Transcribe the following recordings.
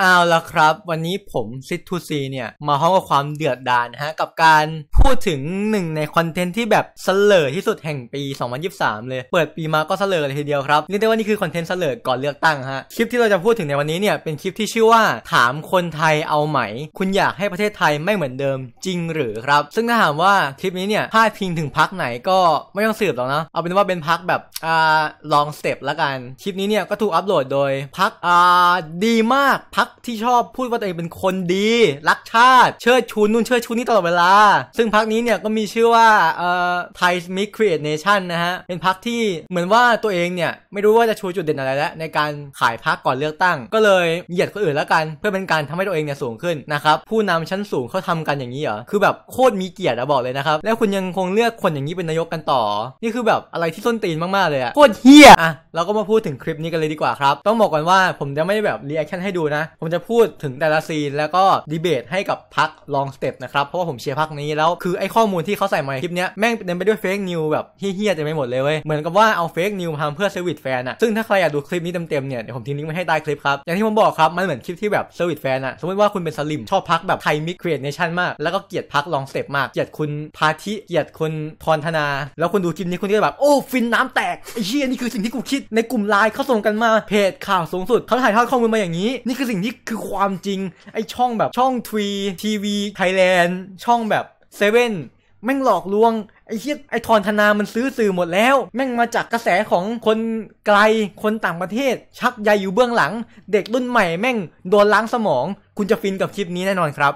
เอาละครับ วันนี้ผมซิทูซีเนี่ย มาห้องกับความเดือดดาลฮะ กับการพูดถึงหนึ่งในคอนเทนต์ที่แบบเสลอที่สุดแห่งปี 2023 เลย เปิดปีมาก็เสลอเลยทีเดียวครับเรียกได้ว่านี่คือคอนเทนต์เสลอก่อนเลือกตั้งฮะ คลิปที่เราจะพูดถึงในวันนี้เนี่ย เป็นคลิปที่ชื่อว่าถามคนไทยเอาไหม คุณอยากให้ประเทศไทยไม่เหมือนเดิมจริงหรือครับซึ่งถ้าถามว่าคลิปนี้เนี่ยพาดพิงถึงพักไหนก็ไม่ต้องสืบหรอกนะเอาเป็นว่าเป็นพักแบบอ่าลองสเต็ปละกันคลิปนี้เนี่ยก็ถูกอัปโหลดโดยพักอ่าดีมากพักกที่ชอบพูดว่าตัวเองเป็นคนดี รักชาติเชิดชูนู่นเชิดชูนี่ตลอดเวลา ซึ่งพักนี้เนี่ยก็มีชื่อว่าเอ่อไทยมิคเรีเอทเนชั่นนะฮะ เป็นพักที่เหมือนว่าตัวเองเนี่ย ไม่รู้ว่าจะชูจุดเด่นอะไรแล้ว ในการขายพักก่อนเลือกตั้ง ก็เลยเหยียดคนอื่นแล้วกัน เพื่อเป็นการทำให้ตัวเองเนี่ยสูงขึ้นนะครับผู้นำชั้นสูงเขาทำกันอย่างนี้เหรอคือแบบโคตรมีเกียรติอะบอกเลยนะครับแล้วคุณยังคงเลือกคนอย่างนี้เป็นนายกกันต่อ นี่คือแบบอะไรที่ส้นตีนมากๆเลยอะโคตรเฮี้ยอะเราก็มาพูดถึงคลิปนี้กันเลยดีกว่าครับต้องบอกก่อนว่าผมจะไม่แบบรีแอคชั่นให้ดูนะผมจะพูดถึงแต่ละซีนแล้วก็ดีเบตให้กับพักลองสเต็ปนะครับ เพราะว่าผมเชียร์พักนี้แล้วคือ ไอ้ข้อมูลที่เขาใส่มาในคลิปเนี้ย แม่งเต็มไปด้วยเฟกนิวแบบเฮี้ยๆะไม่หมดเลยเว้ย เหมือนกับว่าเอาเฟกนิวทำเพื่อเซอร์วิสแฟนอะซึ่งถ้าใครอยากดูคลิปนี้เต็มๆเนี่ย เดี๋ยวผมทิ้งลิงก์ไว้ให้ใต้คลิปครับ อย่างที่ผมบอกครับมันเหมือนคลิปที่แบบเซอร์วิสแฟนอะสมมติว่าคุณเป็นสลิมชอบพักแบบไทยมิกเกรดเนชั่นมากแล้วก็เกลียดพักลองสเต็ปมากเกลียดคุณพาธิเกลียดคุณพรธนา แล้วคุณดูคลิปนี้คุณก็แบบโอ้ฟินน้ำแตกไอ้เหี้ยนี่คือสิ่งที่กูคิดในกลุ่มไลน์เขาส่งกันมาเพจข่าวสูงสุดเขาถ่ายทอดข้อมูลมาอย่างนี้นี่คือสิ่งทนี่คือความจริง ไอช่องแบบช่องทวี ทีวี ไทยแลนด์ ช่องแบบเซเว่น แม่งหลอกลวงไอเทียไอทอนธนามันซื้อสื่อหมดแล้ว แม่งมาจากกระแสของคนไกลคนต่างประเทศ ชักใยอยู่เบื้องหลัง เด็กรุ่นใหม่แม่ง โดนล้างสมอง คุณจะฟินกับคลิปนี้แน่นอนครับ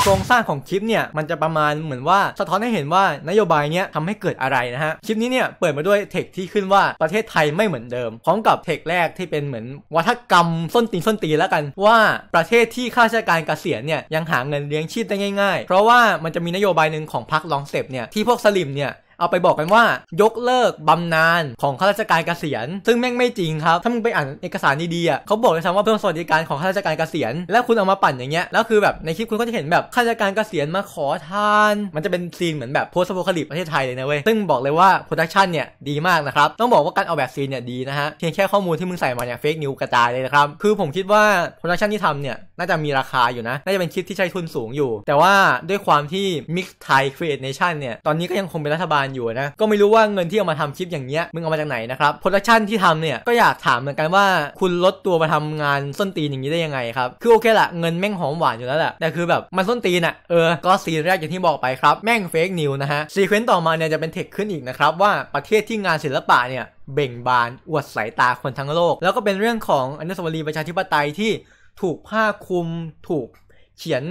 โครงสร้างของคลิปเนี่ย มันจะประมาณเหมือนว่า สะท้อนให้เห็นว่านโยบายเนี้ยทำให้เกิดอะไรนะฮะคลิปนี้เนี่ยเปิดมาด้วยเทคที่ขึ้นว่าประเทศไทยไม่เหมือนเดิมพร้อมกับเทคแรกที่เป็นเหมือนวัฒกรรมส้นตีนส้นตีแล้วกัน ว่าประเทศที่ข้าราชการเกษียณเนี่ยยังหาเงินเลี้ยงชีพได้ง่าย ๆ เพราะว่ามันจะมีนโยบายหนึ่งของพรรคลองเซปเนี่ยที่พวกสลิมเนี่ยเอาไปบอกกันว่ายกเลิกบำนาญของข้าราชการเกษียณซึ่งแม่งไม่จริงครับถ้ามึงไปอ่านเอกสารดีๆอ่ะเขาบอกเลยซ้ว่าเพิ่มสวัสดิการของข้าราชการเกษียณแล้วคุณเอามาปั่นอย่างเงี้ยแล้วคือแบบในคลิปคุณก็จะเห็นแบบข้าราชการเกษียณมาขอทาน มันจะเป็นซีนเหมือนแบบโพสต์โพคลิปประเทศไทยเลยนะเว้ยซึ่งบอกเลยว่าโปรดักชันเนี่ยดีมากนะครับ ต้องบอกว่าการเอาแบบซีนเนี่ยดีนะฮะเพียงแค่ข้อมูลที่มึงใส่มาเนี่ยเฟกนิวกระจายเลยนะครับคือผมคิดว่าโปรดักชันที่ทำเนี่ยน่าจะมีราคาอยู่นะน่าจะเป็นคลิปที่ใช้ทุนสูงอยู่ แต่ว่าด้วยความที่มิกไทยครีเอทเนชั่นเนี่ยตอนนี้ก็ยังคงเป็นรัฐบาลอยู่นะก็ไม่รู้ว่าเงินที่เอามาทำคลิปอย่างเงี้ยมึงเอามาจากไหนนะครับโปรดักชันที่ทำเนี่ย ก็อยากถามเหมือนกันว่าคุณลดตัวมาทำงานส้นตีนอย่างนี้ได้ยังไงครับ คือโอเคละเงินแม่งหอมหวานอยู่แล้วแหละแต่คือแบบมันส้นตีนอะเออ ก็ซีนแรกอย่างที่บอกไปครับ แม่งเฟกนิวนะฮะซีเควนต์ต่อมาเนี่ยจะเป็นเทคขึ้นอีกนะครับว่าประเทศที่งานศิลปะเนี่ยเบ่งบานอวดสายตาคนทั้งโลก แล้วก็เป็นเรื่องของอนุสาวรีย์ประชาธิปไตยที่ถูกผ้าคลุมถูกเขียน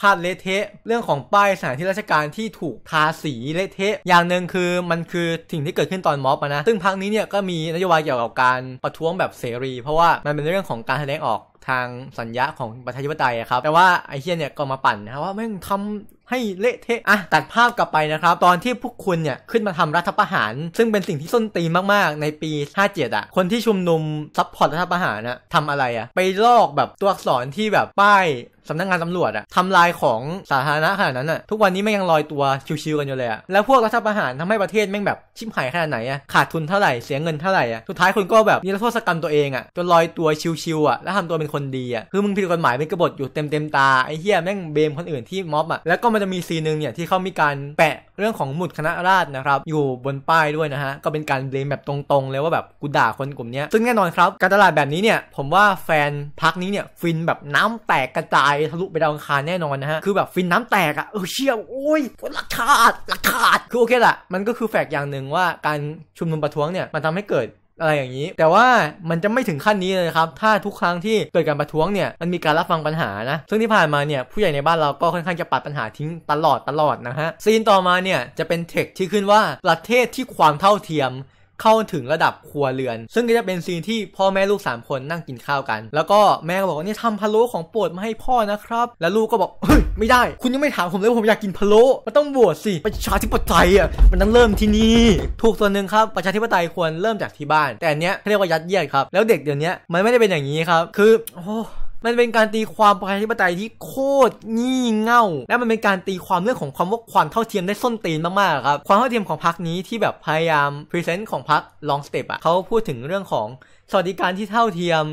พลาดเละเทะเรื่องของป้ายสถานที่ราชการที่ถูกทาสีเละเทะอย่างหนึ่งคือมันคือสิ่งที่เกิดขึ้นตอนม็อบนะ ซึ่งพักนี้เนี่ยก็มีนโยบายเกี่ยวกับการประท้วงแบบเสรี เพราะว่ามันเป็นเรื่องของการแสดงออกทางสัญญาของประชาธิปไตยครับ แต่ว่าไอเทียนเนี่ยก็มาปั่นนะว่าแม่งทำให้เละเทะอ่ะตัดภาพกลับไปนะครับ ตอนที่พวกคุณเนี่ยขึ้นมาทำรัฐประหาร ซึ่งเป็นสิ่งที่ส้นตีนมากๆ ในปี 57 อ่ะคนที่ชุมนุมซับพอร์ตรัฐประหารนะทำอะไรอ่ะไปลอกแบบตัวอักษรที่แบบป้ายสำนักงงานตำรวจอะทำลายของสาธารณะขนาดนั้นอะทุกวันนี้ไม่ยังลอยตัวชิวๆกันอยู่เลยอะแล้วพวกรัฐประหารทำให้ประเทศแม่งแบบชิมหายขนาดไหนอะขาดทุนเท่าไหร่เสียเงินเท่าไหร่อะสุดท้ายคุณก็แบบนิรโทษกรรมตัวเองอะจนลอยตัวชิวๆอะแล้วทำตัวเป็นคนดีอ่ะคือมึงผิดกฎหมายเป็นกบฏอยู่เต็มเต็มตาไอ้เหี้ยแม่งเบมคนอื่นที่ม็อบอ่ะแล้วก็มันจะมีซีนหนึ่งเนี่ยที่เขามีการแปะเรื่องของหมุดคณะราษฎรนะครับอยู่บนป้ายด้วยนะฮะก็เป็นการเบมแบบตรงๆเลยว่าแบบกูด่าคนกลุ่มนี้ซึ่งแน่นอนครับการตลาดแบบนี้เนี่ยผมว่าแฟนพักนี้เนี่ย ฟินแบบน้ำแตกกระจายทะลุไปดาวังคารแน่นอนนะฮะคือแบบฟินน้ำแตกอ่ะเออเชี่ยโอ้ยคนละขาดละขาดคือโอเคแหละมันก็คือแฟกอย่างหนึ่งว่าการชุมนุมประท้วงเนี่ยมันทำให้เกิดอะไรอย่างนี้ แต่ว่ามันจะไม่ถึงขั้นนี้เลยครับ ถ้าทุกครั้งที่เกิดการประท้วงเนี่ย มันมีการรับฟังปัญหานะ ซึ่งที่ผ่านมาเนี่ย ผู้ใหญ่ในบ้านเราก็ค่อนข้างจะปัดปัญหาทิ้งตลอดตลอดนะฮะ ซีนต่อมาเนี่ย จะเป็นเทคที่ขึ้นว่าประเทศที่ความเท่าเทียมเข้าถึงระดับครัวเรือน ซึ่งก็จะเป็นซีนที่พ่อแม่ลูก 3 คนนั่งกินข้าวกัน แล้วก็แม่ก็บอกว่านี่ทำพะโล้ของโปรดมาให้พ่อนะครับ แล้วลูกก็บอกเฮ้ยไม่ได้ คุณยังไม่ถามผมเลยผมอยากกินพะโล้มันต้องบวชสิ ประชาธิปไตยอ่ะ มันต้องเริ่มที่นี่ถูกส่วนหนึ่งครับประชาธิปไตยควรเริ่มจากที่บ้าน แต่อันเนี้ยเรียกว่ายัดเยียดครับ แล้วเด็กเดี๋ยวนี้มันไม่ได้เป็นอย่างนี้ครับ คือโอ้มันเป็นการตีความประชาธิปไตยที่โคตรงี่เง่า และมันเป็นการตีความเรื่องของความว่าความเท่าเทียมได้ส้นตีนมากๆครับความเท่าเทียมของพรรคนี้ที่แบบพยายามพรีเซนต์ของพรรคลองสเตปอ่ะเขาพูดถึงเรื่องของสวัสดิการที่เท่าเทียม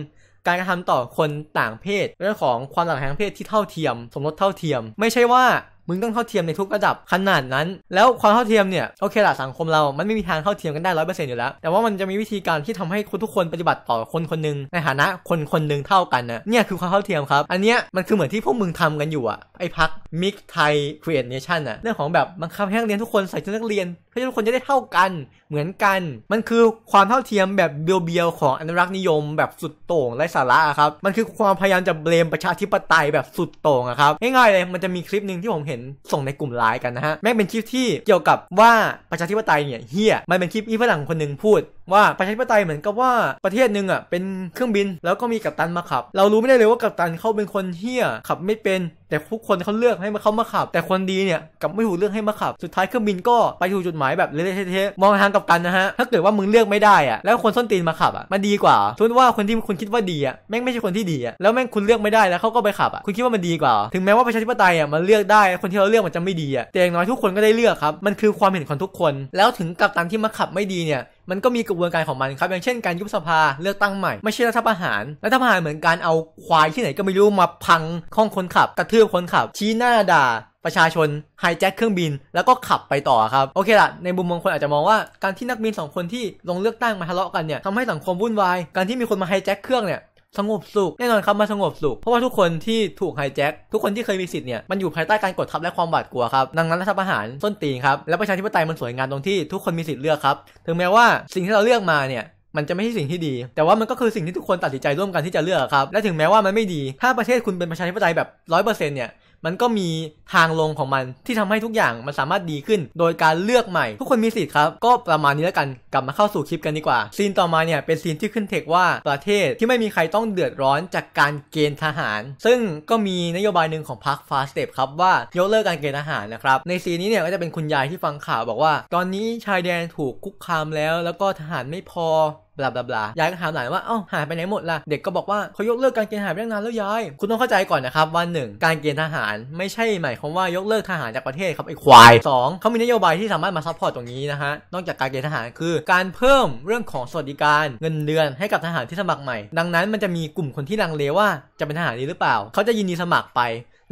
การกระทำต่อคนต่างเพศ เรื่องของความหลากหลายทางเพศที่เท่าเทียม สมรสเท่าเทียมไม่ใช่ว่ามึงต้องเท่าเทียมในทุกระดับขนาดนั้น แล้วความเท่าเทียมเนี่ยโอเคละสังคมเรา มันไม่มีทางเท่าเทียมกันได้ร้อยเปอร์เซ็นต์อยู่แล้ว แต่ว่ามันจะมีวิธีการที่ทำให้คนทุกคนปฏิบัติต่อคนคนหนึ่งในฐานะคนคนหนึ่งเท่ากันนะเนี่ยคือความเท่าเทียมครับ อันเนี้ยมันคือเหมือนที่พวกมึงทำกันอยู่อะไอพักมิกไทยครีเอทเนชั่นอะเรื่องของแบบบังคับให้นักเรียนทุกคนใส่ชุดนักเรียนเพื่อทุกคนจะได้เท่ากันเหมือนกัน มันคือความเท่าเทียมแบบเบียวๆของอนุรักษ์นิยมแบบสุดโต่งไร้สาระครับมันคือความพยายามจะเบลมประชาธิปไตยแบบสุดโต่งครับง่ายๆเลยมันจะมีคลิปหนึ่งที่ผมเห็นนส่งในกลุ่มไลน์กันนะฮะ แม่งเป็นคลิปที่เกี่ยวกับว่าประชาธิปไตยเนี่ยเฮียมันเป็นคลิปอีฝรั่งคนหนึ่งพูดว่าประชาธิปไตยเหมือนกับว่าประเทศหนึ่งอ่ะเป็นเครื่องบินแล้วก็มีกัปตันมาขับ เรารู้ไม่ได้เลยว่ากัปตันเขาเป็นคนเฮี้ยขับไม่เป็น แต่ทุกคนเขาเลือกให้มาเขามาขับ แต่คนดีเนี่ยกับไม่ถูกเลือกให้มาขับสุดท้ายเครื่องบินก็ไปถูกจุดหมายแบบเละเทะมองทางกัปตันนะฮะถ้าเกิดว่ามึงเลือกไม่ได้อ่ะแล้วคนส้นตีนมาขับอ่ะมันดีกว่า ทุนว่าคนที่คุณคิดว่าดีอ่ะแม่งไม่ใช่คนที่ดีอ่ะแล้วแม่งคุณเลือกไม่ได้แล้วเขาก็ไปขับอ่ะคุณคิดว่ามันดีกว่า ถึงแม้ว่าประชาธิปไตยอ่ะมันเลือกได้คนที่เราเลือกมันจะไม่ดีอ่ะแต่อย่างน้อยทุกคนก็ได้เลือกครับ มันคือความเห็นของทุกคน แล้วถึงกับตันที่มาขับไม่ดีเนี่ยมันก็มีกระบวนการของมันครับอย่างเช่น การยุบสภาเลือกตั้งใหม่ไม่ใช่รัฐประหารรัฐประหารเหมือนการเอาควายที่ไหนก็ไม่รู้มาพังข้องคนขับ กระทืบคนขับ ชี้หน้าด่าประชาชนไฮแจ็คเครื่องบินแล้วก็ขับไปต่อครับโอเคละในมุมมองคนอาจจะมองว่าการที่นักบิน2คนที่ลงเลือกตั้งมาทะเลาะกันเนี่ยทำให้สังคมวุ่นวายการที่มีคนมาไฮแจ็คเครื่องเนี่ยสงบสุขแน่นอนครับมันสงบสุข เพราะว่าทุกคนที่ถูกไฮแจ็คทุกคนที่เคยมีสิทธิ์เนี่ยมันอยู่ภายใต้การกดทับและความหวาดกลัวครับดังนั้นรัฐประหารส้นตีนครับและประชาธิปไตยมันสวยงามตรงที่ทุกคนมีสิทธิ์เลือกครับถึงแม้ว่าสิ่งที่เราเลือกมาเนี่ยมันจะไม่ใช่สิ่งที่ดี แต่ว่ามันก็คือสิ่งที่ทุกคนตัดสินใจร่วมกันที่จะเลือกครับและถึงแม้ว่ามันไม่ดี ถ้าประเทศคุณเป็นประชาธิปไตยแบบร้อยเปอร์เซ็นต์เนี่ยมันก็มีทางลงของมันที่ทำให้ทุกอย่างมันสามารถดีขึ้นโดยการเลือกใหม่ ทุกคนมีสิทธิ์ครับก็ประมาณนี้แล้วกันกลับมาเข้าสู่คลิปกันดีกว่าซีนต่อมาเนี่ยเป็นซีนที่ขึ้นเทคว่าประเทศที่ไม่มีใครต้องเดือดร้อนจากการเกณฑ์ทหาร ซึ่งก็มีนโยบายหนึ่งของพรรคฟาสเตปครับว่ายกเลิกการเกณฑ์ทหารนะครับ ในซีนนี้เนี่ยก็จะเป็นคุณยายที่ฟังข่าวบอกว่าตอนนี้ชายแดนถูกคุกคามแล้ว แล้วก็ทหารไม่พอบลาบลาบลายายก็ถามหลานว่าเอ้าหายไปไหนหมดล่ะเด็กก็บอกว่าเขายกเลิกการเกณฑ์ทหารไปตั้งนานแล้วยาย คุณต้องเข้าใจก่อนนะครับว่าหนึ่ง การเกณฑ์ทหารไม่ใช่หมายความว่ายกเลิกทหารจากประเทศครับไอ้ควายสองเขามีนโยบายที่สามารถมาซัพพอร์ตตรงนี้นะฮะ นอกจากการเกณฑ์ทหารคือการเพิ่มเรื่องของสวัสดิการเงินเดือนให้กับทหารที่สมัครใหม่ ดังนั้นมันจะมีกลุ่มคนที่ลังเลว่าจะเป็นทหารดีหรือเปล่า เขาจะยินดีสมัครไป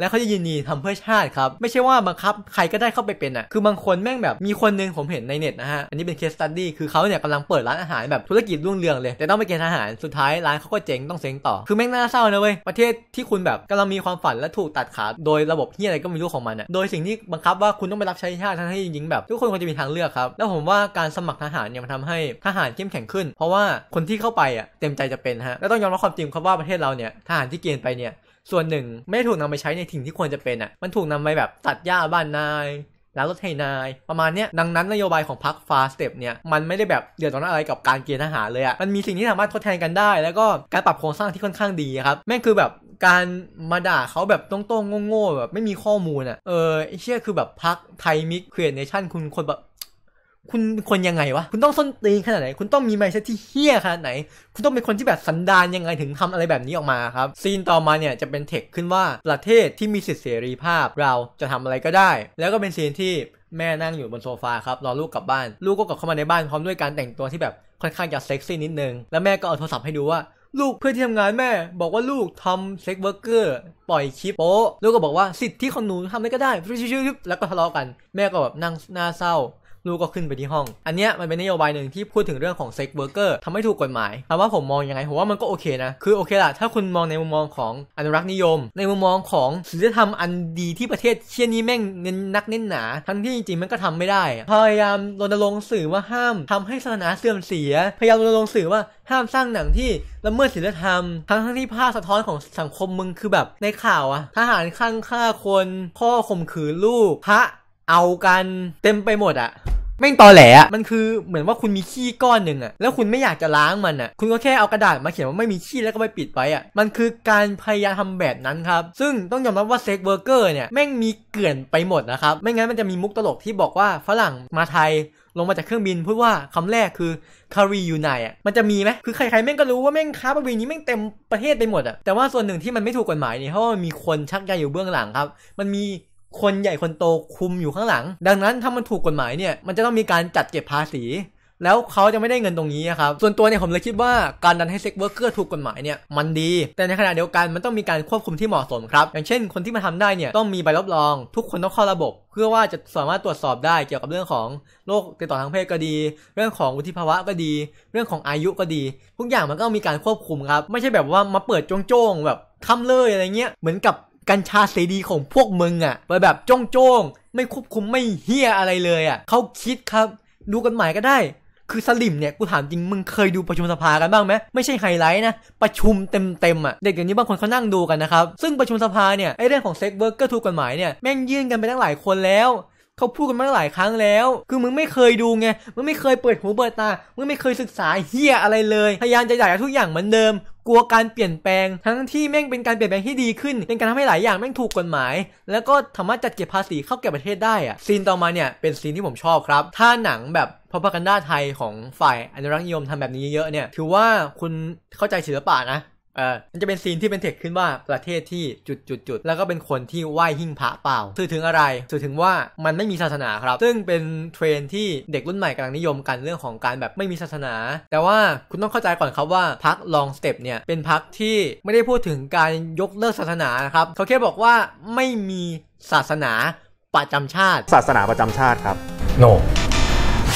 และเขาจะยินดีทำเพื่อชาติครับ ไม่ใช่ว่าบังคับใครก็ได้เข้าไปเป็นอ่ะคือบางคนแม่งแบบมีคนนึงผมเห็นในเน็ตนะฮะ อันนี้เป็นเคสตัดดี้คือเขาเนี่ยกำลังเปิดร้านอาหารแบบธุรกิจรุ่งเรืองเลย แต่ต้องไปเกณฑ์ทหารสุดท้ายร้านเขาก็เจ๊งต้องเซ็งต่อ คือแม่งน่าเศร้านะเว้ย ประเทศที่คุณแบบกำลังมีความฝันและถูกตัดขาโดยระบบที่อะไรก็ไม่รู้ของมันอ่ะโดยสิ่งที่บังคับว่าคุณต้องไปรับใช้ชาติทั้งที่จริงแบบทุกคนควรจะมีทางเลือกครับแล้วผมว่าการสมัครทหารเนี่ยมันทำให้ทหารเข้มแข็งขึ้น เพราะว่าคนที่เข้าไปอ่ะเต็มใจจะเป็นฮะแล้วต้องยอมรับความจริงครับว่าประเทศเราเนี่ยทหารที่เกณฑ์ไปเนี่ยส่วนหนึ่งไม่ถูกนำไปใช้ในถิ่งที่ควรจะเป็นอ่ะ มันถูกนำไปแบบตัดหญ้าบ้านนายล้างรถให้นาย ประมาณเนี้ย ดังนั้นนโยบายของพรรคฟาสเตปเนี่ย มันไม่ได้แบบเดือดร้อนอะไรกับการเกณฑ์ทหารเลยอะ่ะ มันมีสิ่งที่สามารถทดแทนกันได้ แล้วก็การปรับโครงสร้างที่ค่อนข้างดีครับ แม่งคือแบบการมาด่าเขาแบบต้องๆโง่ๆแบบไม่มีข้อมูลอะ่ะ เออเชี่ยคือแบบพรรคไทมิกเครียดเนชั่นคุณคนแบบคุณคนยังไงวะ คุณต้องส้นตีนขนาดไหน คุณต้องมีไมเซตที่เฮี้ยขนาดไหน คุณต้องเป็นคนที่แบบสันดานยังไงถึงทำอะไรแบบนี้ออกมาครับซีนต่อมาเนี่ยจะเป็นเทคขึ้นว่า ประเทศที่มีสิทธิเสรีภาพเราจะทำอะไรก็ได้ แล้วก็เป็นซีนที่แม่นั่งอยู่บนโซฟาครับรอลูกกลับบ้าน ลูกก็กลับเข้ามาในบ้านพร้อมด้วยการแต่งตัวที่แบบค่อนข้างจะเซ็กซี่นิดนึง แล้วแม่ก็เอาโทรศัพท์ให้ดูว่า ลูกเพื่อนที่ทำงานแม่ บอกว่าลูกทำเซ็กเวอร์เกอร์ปล่อยคลิปโป๊ลูกก็บอกว่าสิทธิของหนูทำอะไรก็ได้แล้วก็ทะเลาะกัน แม่ก็แบบนั่งหน้าเศร้าลูกก็ขึ้นไปที่ห้อง อันเนี้ยมันเป็นนโยบายหนึ่งที่พูดถึงเรื่องของเซ็กเบอร์เกอร์ทำให้ถูกกฎหมายถามว่าผมมองยังไงผมว่ามันก็โอเคนะ คือโอเคละถ้าคุณมองในมุมมองของอนุรักษ์นิยม ในมุมมองของศิลธรรมอันดีที่ประเทศเชียนี้แม่งเน้นนักเน้นหนา ทั้งที่จริงๆมันก็ทำไม่ได้ พยายามรณรงค์สื่อว่าห้ามทำให้ศาสนาเสื่อมเสีย พยายามรณรงค์สื่อว่าห้ามสร้างหนังที่ละเมิดศีลธรรม ทั้งทั้งที่ภาพสะท้อนของสังคมมึงคือแบบในข่าวอะทหารข้างฆ่าคนพ่อข่มขืนลูกพระเอากันเต็มไปหมดอะแม่งตอแหลอะมันคือเหมือนว่าคุณมีขี้ก้อนหนึ่งอะแล้วคุณไม่อยากจะล้างมันอะคุณก็แค่เอากระดาษ มาเขียนว่าไม่มีขี้แล้วก็ไปปิดไว้อะมันคือการพยายามทำแบบนั้นครับซึ่งต้องยอมรับว่าเซ็กเวอร์เกอร์เนี่ยแม่งมีเกลื่อนไปหมดนะครับ ไม่งั้นมันจะมีมุกตลกที่บอกว่าฝรั่งมาไทยลงมาจากเครื่องบินพูดว่าคำแรกคือคารียูไนอ่ะมันจะมีไหมคือใครๆแม่งก็รู้ว่าแม่งค้าประเวณีแม่งเต็มประเทศไปหมดอ่ะแต่ว่าส่วนหนึ่งที่มันไม่ถูกกฎหมายเนี่ยเพราะมันมีคนชักใยอยู่เบื้องหลังครับ มันมีคนใหญ่คนโตคุมอยู่ข้างหลัง ดังนั้นถ้ามันถูกกฎหมายเนี่ย มันจะต้องมีการจัดเก็บภาษี แล้วเขาจะไม่ได้เงินตรงนี้ครับ ส่วนตัวเนี่ยผมเลยคิดว่าการดันให้เซ็กเวิร์กเกอร์ถูกกฎหมายเนี่ยมันดี แต่ในขณะเดียวกันมันต้องมีการควบคุมที่เหมาะสมครับ อย่างเช่น คนที่มาทำได้เนี่ยต้องมีใบรับรองทุกคนต้องเข้าระบบ เพื่อว่าจะสามารถตรวจสอบได้เกี่ยวกับเรื่องของโรคติดต่อทางเพศก็ดี เรื่องของวุฒิภาวะก็ดี เรื่องของอายุก็ดีทุกอย่างมันก็มีการควบคุมครับไม่ใช่แบบว่ามาเปิดโจ้งแบบทำเลยอะไรเงี้ยเหมือนกับกัญชาเสรีของพวกมึงอะ่ะไปแบบจ้องจ้องไม่ควบคุมไม่เฮี้ยอะไรเลยอะ่ะเขาคิดครับดูกันใหม่ก็ได้ คือสลิมเนี่ย กูถามจริงมึงเคยดูประชุมสภากันบ้างไหมไม่ใช่ไฮไลท์นะ ประชุมเต็มๆอะ่ะเด็กอย่างนี้บางคนเขานั่งดูกันนะครับ ซึ่งประชุมสภาเนี่ย ไอเรื่องของเซ็กเวิร์กก็ถูกกฎหมายเนี่ย แม่งยื่นกันไปตั้งหลายคนแล้วเขาพูดกันมาหลายครั้งแล้ว คือมึงไม่เคยดูไง มึงไม่เคยเปิดหูเปิดตา มึงไม่เคยศึกษาเฮียอะไรเลย พยายามจะอยากทุกอย่างเหมือนเดิม กลัวการเปลี่ยนแปลง ทั้งที่แม่งเป็นการเปลี่ยนแปลงที่ดีขึ้น เป็นการทำให้หลายอย่างแม่งถูกกฎหมาย แล้วก็สามารถจัดเก็บภาษีเข้าแก่ประเทศได้อะซีนต่อมาเนี่ยเป็นซีนที่ผมชอบครับ ถ้าหนังแบบพอพักันด้าไทยของฝ่ายอนุรักษ์นิยมทำแบบนี้เยอะเนี่ย ถือว่าคุณเข้าใจศิลปะนะมันจะเป็นซีนที่เป็นเทคขึ้นว่าประเทศที่จุดจุดจุดแล้วก็เป็นคนที่ไหว้หิ้งพระเปล่าสื่อถึงอะไรสื่อถึงว่ามันไม่มีศาสนาครับ ซึ่งเป็นเทรนที่เด็กรุ่นใหม่กำลังนิยมกันเรื่องของการแบบไม่มีศาสนา แต่ว่าคุณต้องเข้าใจก่อนครับว่าพักลองสเต็ปเนี่ยเป็นพักที่ไม่ได้พูดถึงการยกเลิกศาสนานะครับเขาแค่บอกว่าไม่มีศาสนาประจำชาติ ศาสนาประจำชาติครับ no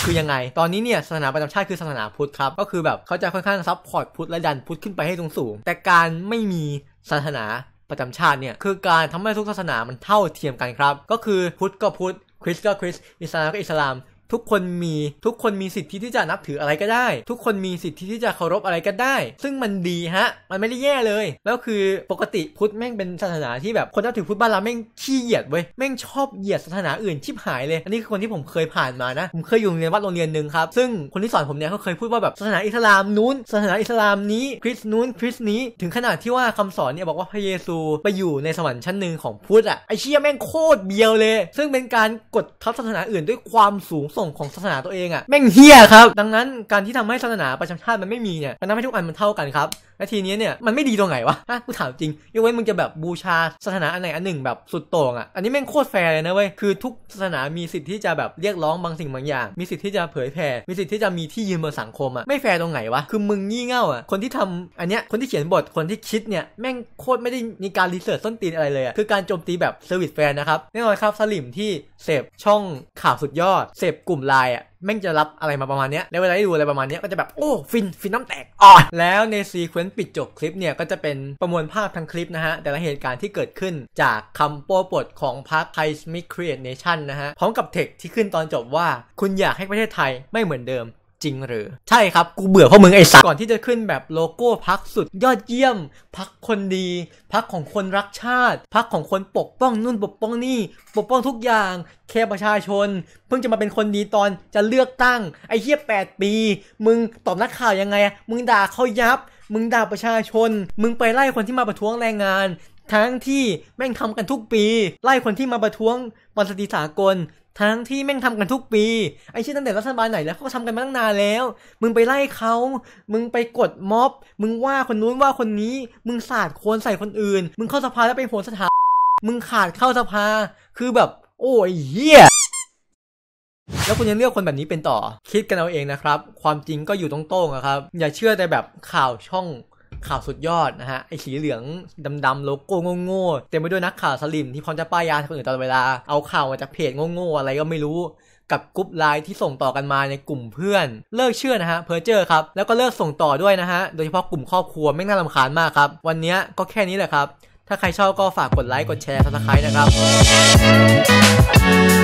คือยังไง ตอนนี้เนี่ยศาสนาประจำชาติคือศาสนาพุทธครับ ก็คือแบบเขาจะค่อนข้างซับพอร์ตพุทธและดันพุทธขึ้นไปให้สูงสูงแต่การไม่มีศาสนาประจำชาติเนี่ยคือการทำให้ทุกศาสนามันเท่าเทียมกันครับ ก็คือพุทธก็พุทธคริสต์ก็คริสต์อิสลามก็อิสลามทุกคนมีทุกคนมีสิทธิที่จะนับถืออะไรก็ได้ ทุกคนมีสิทธิที่จะเคารพอะไรก็ได้ ซึ่งมันดีฮะ มันไม่ได้แย่เลย แล้วคือปกติพุทธแม่งเป็นศาสนาที่แบบคนนับถือพุทธบ้านเราแม่งขี้เหยียดเว้ยแม่งชอบเหยียดศาสนาอื่นชิบหายเลยอันนี้คือคนที่ผมเคยผ่านมานะผมเคยอยู่ในวัดโรงเรียนหนึ่งครับซึ่งคนที่สอนผมเนี่ยเขาเคยพูดว่าแบบศาสนาอิสลามนู้นศาสนาอิสลามนี้คริสต์นู้นคริสต์นี้ถึงขนาดที่ว่าคำสอนเนี่ยบอกว่าพระเยซูไปอยู่ในสวรรค์ชั้นหนึ่งของพุทธอะไอเชี่ยแม่งโคตรเบียวเลย ซึ่งเป็นการกดทับศาสนาอื่นด้วยความสูงส่งงของศาสนาตัวเองอะ่ะแม่งเฮียครับดังนั้นการที่ทำให้ศาสนาประชาชาติมันไม่มีเนี่ยมันทำให้ทุกอันมันเท่ากันครับและทีนี้เนี่ยมันไม่ดีตรงไหนวะฮะกูถามจริงยกเว้นมึงจะแบบบูชาศาสนาอันไหนอันหนึ่ง แบบสุดโต่งอ่ะอันนี้แม่งโคตรแฟร์เลยนะเว้ยคือ ทุกศาสนามีสิทธิ์ที่จะแบบเรียกร้องบางสิ่งบางอย่างมีสิทธิ์ที่จะเผยแผ่มีสิทธิ์ที่จะมีที่ยืนบนสังคมอ่ะไม่แฟร์ตรงไหนวะคือมึงงี่เง่าอ่ะคนที่ทำอันเนี้ยคนที่เขียนบทคนที่คิดเนี่ยแม่งโคตรไม่ได้มีการรีเสิร์ชต้นตีนอะไรเลยอ่ะคือการโจมตีแบบเซอร์วิสแฟ์นะครับแน่นอนครับสลิมที่เสพช่องข่าวสุดยอดเสพกลุ่มไลน์อ่ะแม่งจะรับอะไรมาประมาณนี้ในเวลาทด่ดูอะไรประมาณนี้ก็จะแบบ โอ้ ฟินฟินน้ำแตกอ่อนแล้วในซีเควนต์ปิดจบคลิปเนี่ย ก็จะเป็นประมวลภาพทั้งคลิปนะฮะ แต่ละเหตุการณ์ที่เกิดขึ้นจากคำโป้ปดของพรรคไทยสมิธครีเอทเนชั่นนะฮะพร้อมกับเทคที่ขึ้นตอนจบว่าคุณอยากให้ประเทศไทยไม่เหมือนเดิมจริงหรือใช่ครับกูเบื่อเพราะมึงไอ้สัสก่อนที่จะขึ้นแบบโลโก้พักสุดยอดเยี่ยมพักคนดีพักของคนรักชาติพักของคนปกป้องนู่นปกป้องนี่ปกป้องทุกอย่าง แค่ประชาชนเพิ่งจะมาเป็นคนดีตอนจะเลือกตั้งไอ้เฮียแปดปี มึงตอบนักข่าวยังไงมึงด่าเขายับมึงด่าประชาชน มึงไปไล่คนที่มาประท้วงแรงงาน ทั้งที่แม่งทำกันทุกปี ไล่คนที่มาประท้วงบรรสตรสากลทั้งที่แม่งทำกันทุกปีไอ้ชื่อตั้งแต่รัฐบาลไหน แล้วเขาทำกันมาตั้งนานแล้ว มึงไปไล่เขา มึงไปกดม็อบ มึงว่าคนนู้นว่าคนนี้ มึงสาดโคนใส่คนอื่น มึงเข้าสภาแล้วไปโหนสถานมึงขาดเข้าสภาคือแบบ โอ้ยเฮียแล้วคุณยังเลือกคนแบบนี้เป็นต่อ คิดกันเอาเองนะครับ ความจริงก็อยู่ตรงๆนะครับ อย่าเชื่อแต่แบบข่าวช่องข่าวสุดยอดนะฮะไอ้สีเหลือง ดำๆโลโก้โง่ๆเต็มไปด้วยนักข่าวสลิมที่พร้อมจะป้ายยาคนอื่นตลอดเวลาเอาข่าวมาจากเพจโง่ๆอะไรก็ไม่รู้กับกรุ๊ปไลน์ที่ส่งต่อกันมาในกลุ่มเพื่อน เลิกเชื่อนะฮะเพอเจอร์ครับ แล้วก็เลิกส่งต่อด้วยนะฮะ โดยเฉพาะกลุ่มครอบครัวไม่น่าลำคาญมากครับวันนี้ก็แค่นี้แหละครับถ้าใครชอบก็ฝากกดไลค์กดแชร์ซับสไครต์นะครับ